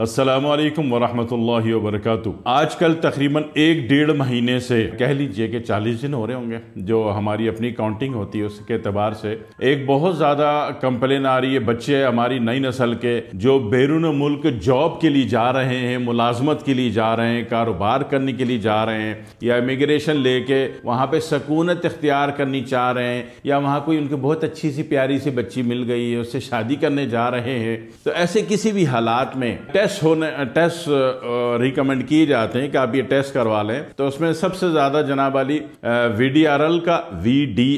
असलकम वरहमल वरक आजकल तकरीबन एक डेढ़ महीने से कह लीजिए कि चालीस दिन हो रहे होंगे जो हमारी अपनी काउंटिंग होती है उसके अतबार से एक बहुत ज़्यादा कंप्लेन आ रही है बच्चे हमारी नई नस्ल के जो बैरून मुल्क जॉब के लिए जा रहे हैं मुलाजमत के लिए जा रहे हैं कारोबार करने के लिए जा रहे हैं या इमिग्रेशन ले के वहाँ पर सकूनत इख्तियार करनी चाह रहे हैं या वहाँ कोई उनकी बहुत अच्छी सी प्यारी सी बच्ची मिल गई है उससे शादी करने जा रहे हैं तो ऐसे किसी भी हालात में टेस्ट टेस्ट होने टेस्ट रिकमेंड uh, uh, किए जाते हैं कि आप ये टेस्ट करवा लें तो उसमें सबसे ज्यादा जनाब अली वी uh, का वी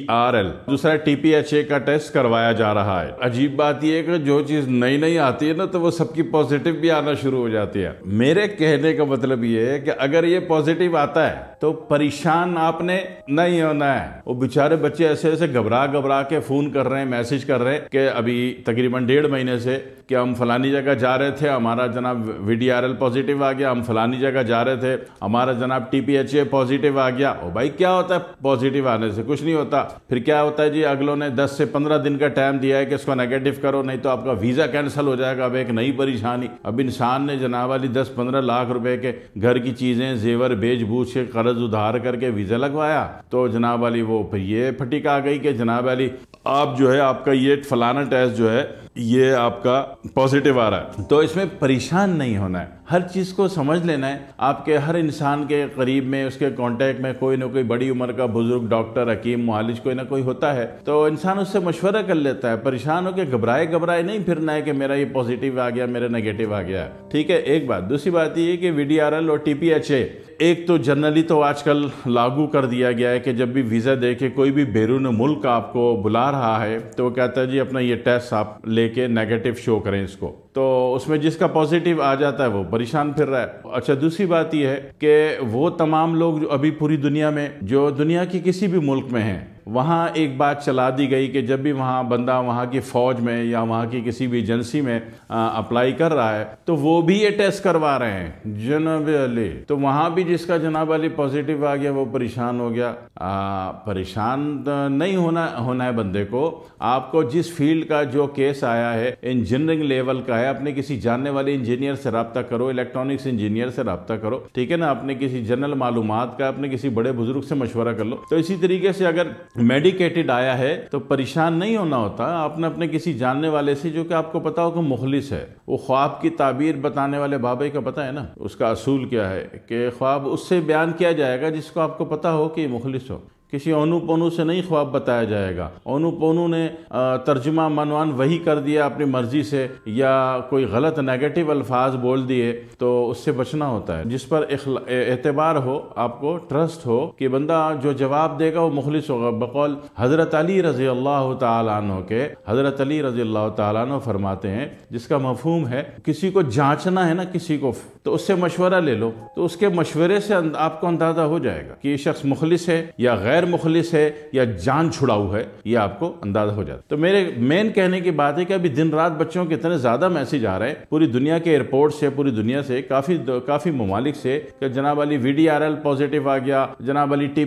दूसरा टी का टेस्ट करवाया जा रहा है अजीब बात यह कि जो चीज नई नई आती है ना तो वो सबकी पॉजिटिव भी आना शुरू हो जाती है मेरे कहने का मतलब ये है कि अगर ये पॉजिटिव आता है तो परेशान आपने नहीं होना है वो बेचारे बच्चे ऐसे ऐसे घबरा घबरा के फोन कर रहे हैं मैसेज कर रहे हैं कि अभी तकरीबन डेढ़ महीने से कि हम फलानी जगह जा रहे थे हमारा जनाब वी पॉजिटिव आ गया हम फलानी जगह जा रहे थे हमारा जनाब टी पी पॉजिटिव आ गया ओ भाई क्या होता है पॉजिटिव आने से कुछ नहीं होता फिर क्या होता है जी अगलों ने 10 से 15 दिन का टाइम दिया है कि इसको नेगेटिव करो नहीं तो आपका वीज़ा कैंसिल हो जाएगा अब एक नई परेशानी अब इंसान ने जनाब वाली दस पंद्रह लाख रुपये के घर की चीज़ें जेवर बेच बूझ के कर्ज उधार करके वीज़ा लगवाया तो जनाब वाली वो फिर ये फटिक आ गई कि जनाब वाली आप जो है आपका ये फलाना टेस्ट जो है ये आपका पॉजिटिव आ रहा है तो इसमें परेशान नहीं होना है हर चीज़ को समझ लेना है आपके हर इंसान के करीब में उसके कांटेक्ट में कोई ना कोई बड़ी उम्र का बुजुर्ग डॉक्टर हकीम मालिज कोई ना कोई होता है तो इंसान उससे मशवरा कर लेता है परेशान होकर घबराए घबराए नहीं फिरना है कि मेरा ये पॉजिटिव आ गया मेरा नेगेटिव आ गया ठीक है एक बात दूसरी बात ये कि वी और टी एक तो जनरली तो आजकल लागू कर दिया गया है कि जब भी वीज़ा दे के कोई भी बैरून मुल्क आपको बुला रहा है तो वो कहता है जी अपना ये टेस्ट आप लेके नेगेटिव शो करें इसको तो उसमें जिसका पॉजिटिव आ जाता है वो परेशान फिर रहा है अच्छा दूसरी बात यह है कि वो तमाम लोग जो अभी पूरी दुनिया में जो दुनिया के किसी भी मुल्क में हैं वहाँ एक बात चला दी गई कि जब भी वहाँ बंदा वहाँ की फ़ौज में या वहाँ की किसी भी एजेंसी में अप्लाई कर रहा है तो वो भी ये टेस्ट करवा रहे हैं जनाब अली तो वहाँ भी जिसका जनाब अली पॉजिटिव आ गया वो परेशान हो गया परेशान तो नहीं होना होना है बंदे को आपको जिस फील्ड का जो केस आया है इंजीनियरिंग लेवल का है अपने किसी जानने वाले इंजीनियर से रबता करो इलेक्ट्रॉनिक्स इंजीनियर से रबता करो ठीक है ना अपने किसी जनरल मालूम का अपने किसी बड़े बुजुर्ग से मशवरा कर लो तो इसी तरीके से अगर मेडिकेटेड आया है तो परेशान नहीं होना होता आपने अपने किसी जानने वाले से जो कि आपको पता हो कि मुखलिस है वो ख्वाब की ताबीर बताने वाले बाबे का पता है ना उसका असूल क्या है कि ख्वाब उससे बयान किया जाएगा जिसको आपको पता हो कि मुखलिस हो किसी ओनू पोनू से नहीं ख्वाब बताया जाएगा ओनू पोनू ने तर्जमा मनवान वही कर दिया अपनी मर्जी से या कोई गलत नेगेटिव अल्फाज बोल दिए तो उससे बचना होता है जिस पर एतबार हो आपको ट्रस्ट हो कि बंदा जो जवाब देगा वो मुखलिस होगा बकौल हज़रत अली रज़ी अल्लाह तु के हज़रत अली रज़ी अल्लाह तु फरमाते हैं जिसका मफहम है किसी को जांचना है ना किसी को तो उससे मशवरा ले लो तो उसके मशवरे से आपको अंदाज़ा हो जाएगा कि ये शख्स मुखलिस है या गैर गैर मुखलिस है या जान छुड़ाऊ है ये आपको अंदाजा हो जाता है तो मेरे मेन कहने की बात है कि अभी दिन रात बच्चों के इतने ज़्यादा मैसेज आ रहे हैं पूरी दुनिया के एयरपोर्ट से पूरी दुनिया से काफ़ी काफ़ी ममालिक से कि जनाब अली वी पॉजिटिव आ गया जनाब अली टी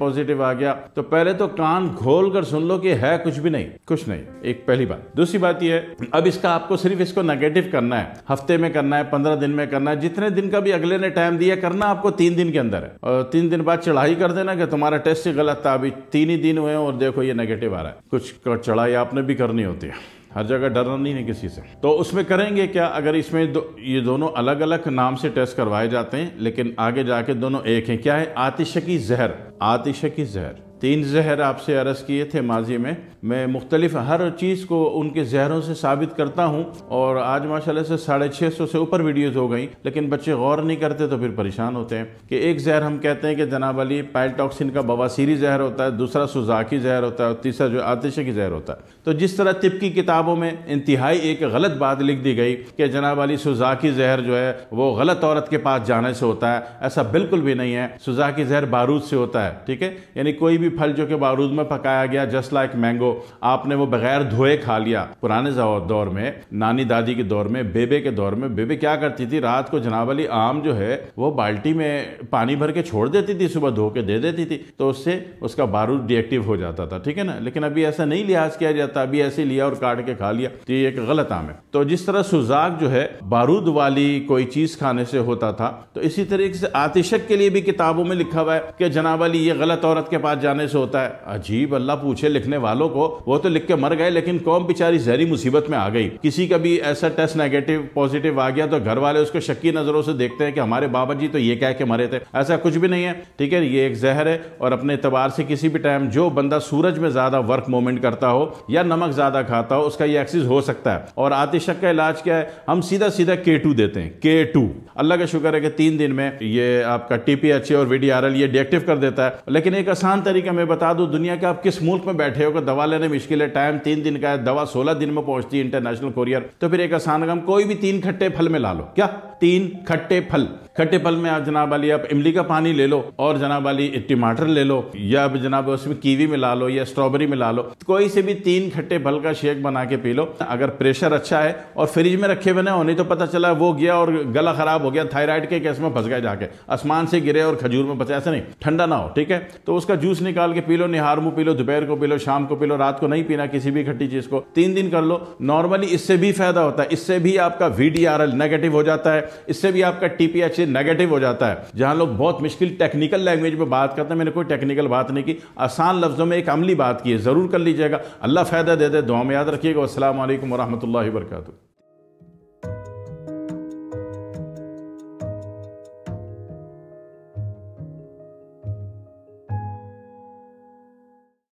पॉजिटिव आ गया तो पहले तो कान खोल कर सुन लो कि है कुछ भी नहीं कुछ नहीं एक पहली बात दूसरी बात यह है अब इसका आपको सिर्फ इसको नेगेटिव करना है हफ्ते में करना है पंद्रह दिन में करना है जितने दिन का भी अगले ने टाइम दिया करना आपको तीन दिन के अंदर है और तीन दिन बाद चढ़ाई कर देना कि तुम्हारा टेस्ट गलत था अभी तीन ही दिन हुए हैं और देखो ये नेगेटिव आ रहा है कुछ चढ़ाई आपने भी करनी होती है हर जगह डरना नहीं है किसी से तो उसमें करेंगे क्या अगर इसमें दो, ये दोनों अलग अलग नाम से टेस्ट करवाए जाते हैं लेकिन आगे जाके दोनों एक हैं क्या है आतिश की जहर आतिश की जहर तीन जहर आपसे अरज किए थे माजी में मैं मुख्तलिफ हर चीज़ को उनके जहरों से साबित करता हूँ और आज माशाल्लाह से साढ़े छः सौ से ऊपर वीडियोस हो गई लेकिन बच्चे गौर नहीं करते तो फिर परेशान होते हैं कि एक जहर हम कहते हैं कि जनाब अली पायलटॉक्सिन का बवासीरी जहर होता है दूसरा सुजाकी जहर होता है और तीसरा जो आतिशे की जहर होता है तो जिस तरह तिब की किताबों में इंतहाई एक गलत बात लिख दी गई कि जनाब अली सुजाकी जहर जो है वो गलत औरत के पास जाने से होता है ऐसा बिल्कुल भी नहीं है सुजाकी जहर बारूद से होता है ठीक है यानी कोई भी भी फल जो कि बारूद में पकाया गया जस्ट लाइक मैंगो आपने वो बगैर धोए खा लिया पुराने दौर में नानी दादी के दौर में बेबे के दौर में बेबे क्या करती थी रात को जनाब अली आम जो है वो बाल्टी में पानी भर के छोड़ देती थी सुबह धो के दे देती थी तो उससे उसका बारूद डिएक्टिव हो जाता था ठीक है ना लेकिन अभी ऐसा नहीं लिहाज किया जाता अभी ऐसे लिया और काट के खा लिया तो ये एक गलत आम है तो जिस तरह सुजाक जो है बारूद वाली कोई चीज खाने से होता था तो इसी तरीके से आतिशक के लिए भी किताबों में लिखा हुआ है कि जनाब अली ये गलत औरत के पास जाना जाने से होता है अजीब अल्लाह पूछे लिखने वालों को वो तो लिख के मर गए लेकिन कौम बेचारी जहरी मुसीबत में आ गई किसी का भी ऐसा टेस्ट नेगेटिव पॉजिटिव आ गया तो घर वाले उसको शक्की नजरों से देखते हैं कि हमारे बाबा जी तो ये कह के मरे थे ऐसा कुछ भी नहीं है ठीक है ये एक जहर है और अपने एतबार से किसी भी टाइम जो बंदा सूरज में ज्यादा वर्क मोमेंट करता हो या नमक ज्यादा खाता हो उसका ये एक्सिस हो सकता है और आतिशक का इलाज क्या है हम सीधा सीधा के टू देते हैं के टू अल्लाह का शुक्र है कि तीन दिन में ये आपका टीपीएचए और वीडीआरएल ये डिएक्टिव कर देता है लेकिन एक आसान तरीका कि हमें बता दो दुनिया के आप किस मुल्क में बैठे हो दवा लेने मुश्किल है टाइम तीन दिन का है दवा सोलह दिन में पहुंचती है इंटरनेशनल कोरियर तो फिर एक आसान काम कोई भी तीन खट्टे फल में ला लो क्या तीन खट्टे फल खट्टे फल में आप जनाब वाली आप इमली का पानी ले लो और जनाब वाली टमाटर ले लो या अब जनाब उसमें कीवी मिला लो या स्ट्रॉबेरी मिला लो कोई से भी तीन खट्टे फल का शेक बना के पी लो अगर प्रेशर अच्छा है और फ्रिज में रखे हुए ना नहीं तो पता चला वो गया और गला खराब हो गया थायराइड के कैस में फंस गया जाके आसमान से गिरे और खजूर में फंसे ऐसा नहीं ठंडा ना हो ठीक है तो उसका जूस निकाल के पी लो निहार मुँह पी लो दोपहर को पी लो शाम को पी लो रात को नहीं पीना किसी भी खट्टी चीज़ को तीन दिन कर लो नॉर्मली इससे भी फायदा होता है इससे भी आपका वी नेगेटिव हो जाता है इससे भी आपका टीपीएचसी नेगेटिव हो जाता है जहां लोग बहुत मुश्किल टेक्निकल लैंग्वेज में बात करते हैं मैंने कोई टेक्निकल बात नहीं की आसान लफ्ज़ों में एक अमली बात की है ज़रूर कर लीजिएगा अल्लाह फ़ायदा दे दे दुआ में याद रखिएगा असल वरहमल वर्का